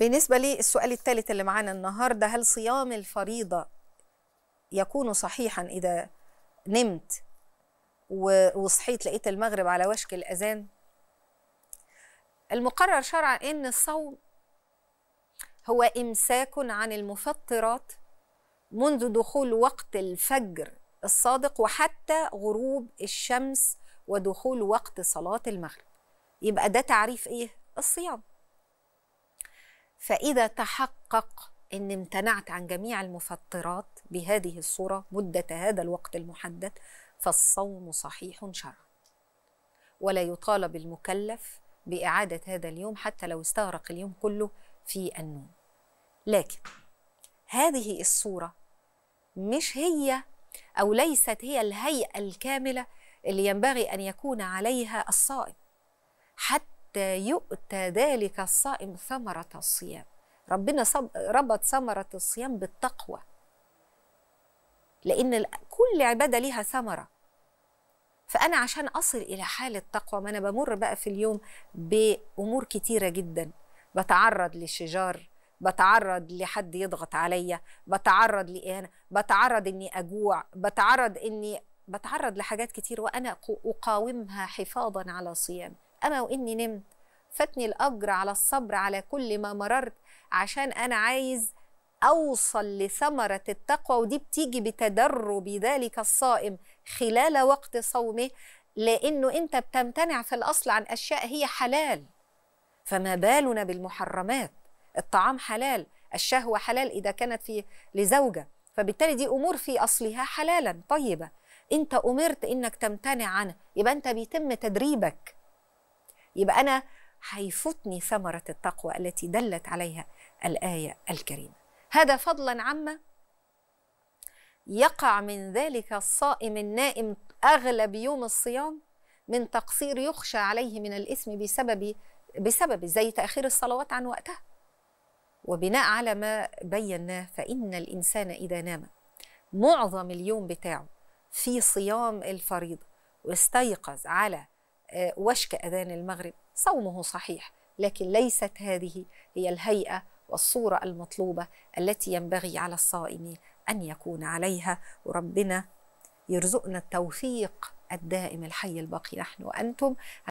بالنسبة للسؤال الثالث اللي معانا النهاردة هل صيام الفريضة يكون صحيحا إذا نمت وصحيت لقيت المغرب على وشك الأذان المقرر شرعا أن الصوم هو إمساك عن المفطرات منذ دخول وقت الفجر الصادق وحتى غروب الشمس ودخول وقت صلاة المغرب يبقى ده تعريف إيه؟ الصيام فإذا تحقق أن امتنعت عن جميع المفطرات بهذه الصورة مدة هذا الوقت المحدد فالصوم صحيح شرعا ولا يطالب المكلف بإعادة هذا اليوم حتى لو استغرق اليوم كله في النوم لكن هذه الصورة مش هي أو ليست هي الهيئة الكاملة اللي ينبغي أن يكون عليها الصائم حتى حتى يؤتى ذلك الصائم ثمرة الصيام ربنا ربط ثمرة الصيام بالتقوى لأن كل عبادة ليها ثمرة فأنا عشان أصل إلى حالة تقوى ما أنا بمر بقى في اليوم بأمور كتيرة جدا بتعرض لشجار بتعرض لحد يضغط عليا بتعرض لإهانة بتعرض إني أجوع بتعرض إني بتعرض لحاجات كتير وأنا أقاومها حفاظا على صيامي أما وإني نمت فاتني الأجر على الصبر على كل ما مررت عشان أنا عايز أوصل لثمرة التقوى ودي بتيجي بتدرب ذلك الصائم خلال وقت صومه لأنه أنت بتمتنع في الأصل عن أشياء هي حلال فما بالنا بالمحرمات الطعام حلال الشهوة حلال إذا كانت في لزوجة فبالتالي دي أمور في أصلها حلالا طيبة أنت أمرت أنك تمتنع عنها يبقى أنت بيتم تدريبك يبقى أنا هيفوتني ثمرة التقوى التي دلت عليها الآية الكريمة هذا فضلا عما يقع من ذلك الصائم النائم أغلب يوم الصيام من تقصير يخشى عليه من الإثم بسبب بسبب زي تأخير الصلوات عن وقتها وبناء على ما بيناه فإن الإنسان إذا نام معظم اليوم بتاعه في صيام الفريضة واستيقظ على آه، وشك أذان المغرب صومه صحيح لكن ليست هذه هي الهيئة والصورة المطلوبة التي ينبغي على الصائم أن يكون عليها وربنا يرزقنا التوفيق الدائم الحي الباقي نحن وأنتم